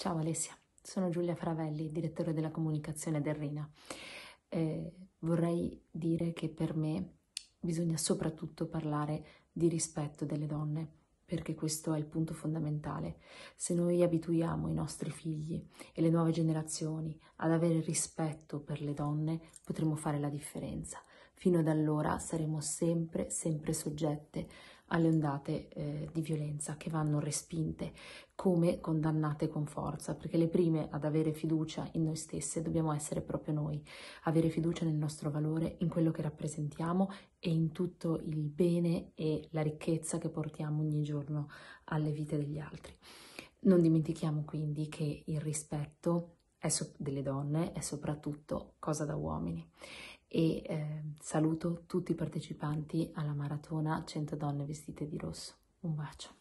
Ciao Alessia, sono Giulia Fravelli, direttore della comunicazione del RINA. Eh, vorrei dire che per me bisogna soprattutto parlare di rispetto delle donne, perché questo è il punto fondamentale. Se noi abituiamo i nostri figli e le nuove generazioni ad avere rispetto per le donne, potremo fare la differenza. Fino ad allora saremo sempre, sempre soggette alle ondate eh, di violenza che vanno respinte come condannate con forza, perché le prime ad avere fiducia in noi stesse dobbiamo essere proprio noi, avere fiducia nel nostro valore, in quello che rappresentiamo e in tutto il bene e la ricchezza che portiamo ogni giorno alle vite degli altri. Non dimentichiamo quindi che il rispetto so- delle donne è soprattutto cosa da uomini. E eh, saluto tutti i partecipanti alla maratona 100 donne vestite di rosso. Un bacio.